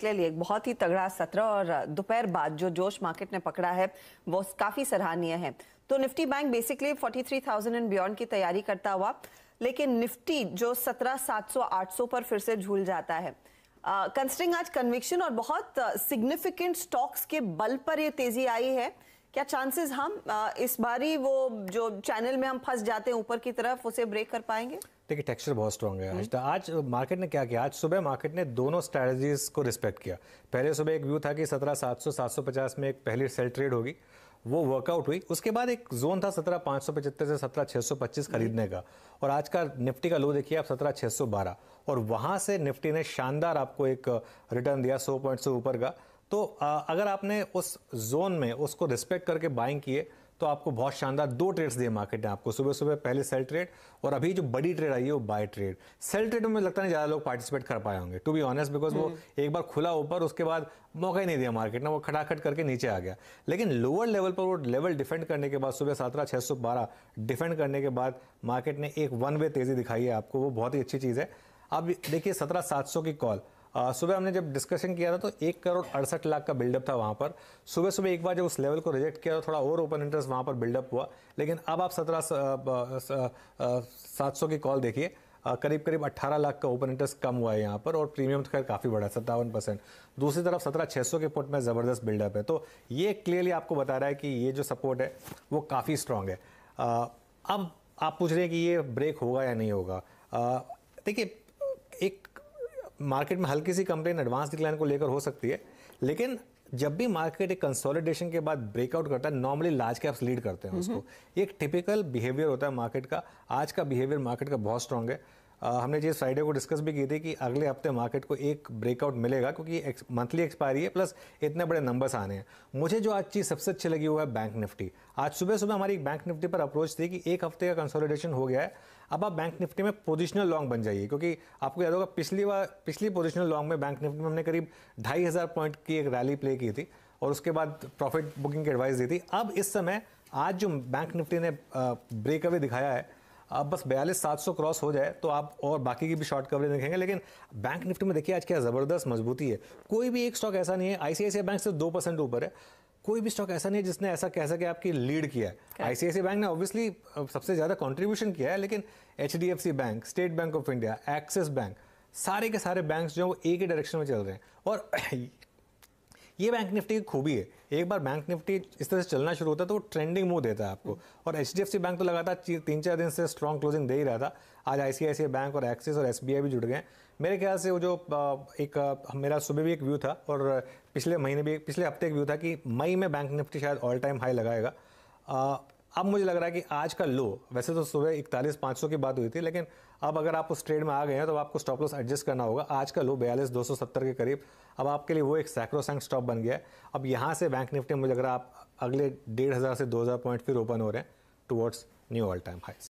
के लिए एक बहुत ही तगड़ा सत्र और दोपहर बाद जो जोश मार्केट ने पकड़ा है वो काफ़ी सराहनीय है तो Nifty bank basically 43,000 and beyond की तैयारी करता हुआ लेकिन निफ्टी जो 17,700 800 पर फिर से झूल जाता है कंसिडरिंग आज कन्विक्शन और बहुत सिग्निफिकेंट स्टॉक्स के बल पर ये तेजी आई है क्या चांसेस हम इस बारी वो जो चैनल में हम फंस जाते हैं ऊपर की तरफ उसे ब्रेक कर पाएंगे देखिए टेक्सचर बहुत स्ट्रॉन्ग है हम्म। आज तो, आज मार्केट ने क्या किया आज सुबह मार्केट ने दोनों स्ट्रैटेजीज को रिस्पेक्ट किया पहले सुबह एक व्यू था कि सत्रह सात सौ सात सौ पचास में एक पहली सेल ट्रेड होगी वो वर्कआउट हुई उसके बाद एक जोन था सत्रह पाँच सौ पचहत्तर से सत्रह छः सौ पच्चीस हम्म। खरीदने का और आज का निफ्टी का लो देखिए आप सत्रह छः सौ बारह और वहाँ से निफ्टी ने शानदार आपको एक रिटर्न दिया सौ पॉइंट से ऊपर का तो अगर आपने उस जोन में उसको रिस्पेक्ट करके बाइंग किए तो आपको बहुत शानदार दो ट्रेड्स दिए मार्केट ने आपको सुबह सुबह पहले सेल ट्रेड और अभी जो बड़ी ट्रेड आई है वो बाय ट्रेड सेल ट्रेड में लगता नहीं ज़्यादा लोग पार्टिसिपेट कर पाए होंगे टू बी ऑनेस्ट बिकॉज वो हम्म। एक बार खुला ऊपर उसके बाद मौका ही नहीं दिया मार्केट ने वो खटाखट करके नीचे आ गया लेकिन लोअर लेवल पर वो लेवल डिफेंड करने के बाद सुबह सत्रह छः सौ बारह डिफेंड करने के बाद मार्केट ने एक वन वे तेज़ी दिखाई है आपको वो बहुत ही अच्छी चीज़ है अब देखिए सत्रह सात सौ की कॉल सुबह हमने जब डिस्कशन किया था तो एक करोड़ अड़सठ लाख का बिल्डअप था वहाँ पर सुबह सुबह एक बार जब उस लेवल को रिजेक्ट किया था तो थोड़ा और ओपन इंटरेस्ट वहाँ पर बिल्डअप हुआ लेकिन अब आप सत्रह सात सौ की कॉल देखिए करीब करीब 18 लाख का ओपन इंटरेस्ट कम हुआ है यहाँ पर और प्रीमियम तो खैर काफ़ी बढ़ा सत्तावन परसेंट दूसरी तरफ सत्रह छः सौ के पुट में ज़बरदस्त बिल्डअप है तो ये क्लियरली आपको बता रहा है कि ये जो सपोर्ट है वो काफ़ी स्ट्रांग है अब आप पूछ रहे हैं कि ये ब्रेक होगा या नहीं होगा देखिए एक मार्केट में हल्की सी कंप्लेन एडवांस डिक्लाइन को लेकर हो सकती है लेकिन जब भी मार्केट एक कंसोलिडेशन के बाद ब्रेकआउट करता है नॉर्मली लार्ज कैप्स लीड करते हैं उसको हम्म। एक टिपिकल बिहेवियर होता है मार्केट का आज का बिहेवियर मार्केट का बहुत स्ट्रांग है हमने चीज़ फ्राइडे को डिस्कस भी की थी कि अगले हफ्ते मार्केट को एक ब्रेकआउट मिलेगा क्योंकि मंथली एक्सपायरी है प्लस इतने बड़े नंबर्स आने हैं मुझे जो आज चीज़ सबसे अच्छी लगी हुआ है बैंक निफ्टी आज सुबह सुबह हमारी बैंक निफ्टी पर अप्रोच थी कि एक हफ्ते का कंसोलिडेशन हो गया है अब आप बैंक निफ्टी में पोजिशनल लॉन्ग बन जाइए क्योंकि आपको याद होगा पिछली बार पिछली पोजिशनल लॉन्ग में बैंक निफ्टी में हमने करीब ढाई हज़ार पॉइंट की एक रैली प्ले की थी और उसके बाद प्रॉफिट बुकिंग की एडवाइस दी थी अब इस समय आज जो बैंक निफ्टी ने ब्रेकअवे दिखाया है आप बस बयालीस सात सौ क्रॉस हो जाए तो आप और बाकी की भी शॉर्ट कवरेज देखेंगे लेकिन बैंक निफ्टी में देखिए आज क्या ज़बरदस्त मजबूती है कोई भी एक स्टॉक ऐसा नहीं है आईसीआईसी बैंक से दो परसेंट ऊपर है कोई भी स्टॉक ऐसा नहीं है जिसने ऐसा कह सके आपकी लीड किया है आईसीआईसी बैंक ने ऑब्वियसली सबसे ज़्यादा कॉन्ट्रीब्यूशन किया है लेकिन H bank state bank of India Axis bank सारे के सारे बैंक जो है वो एक ही डायरेक्शन में चल रहे हैं और ये बैंक निफ्टी की खूबी है एक बार बैंक निफ्टी इस तरह से चलना शुरू होता है तो वो ट्रेंडिंग मूव देता है आपको और एच बैंक तो लगातार तीन चार दिन से स्ट्रॉन्ग क्लोजिंग दे ही रहा था आज आई बैंक और एक्सिस और एस भी जुड़ गए मेरे ख्याल से वो जो एक मेरा सुबह भी एक व्यू था और पिछले महीने भी पिछले हफ्ते एक व्यू था कि मई में बैंक निफ्टी शायद ऑल टाइम हाई लगाएगा अब मुझे लग रहा है कि आज का लो वैसे तो सुबह इकतालीस पाँच सौ की बात हुई थी लेकिन अब अगर आप उस ट्रेड में आ गए हैं तो आपको स्टॉप लॉस एडजस्ट करना होगा आज का लो बयालीस दो सौ सत्तर के करीब अब आपके लिए वो एक सैक्रोसैंक स्टॉप बन गया है अब यहाँ से बैंक निफ्टी मुझे लग रहा है आप अगले डेढ़ हज़ार से दो हज़ार पॉइंट फिर ओपन हो रहे हैं टुवर्ड्स न्यू ऑल टाइम हाइस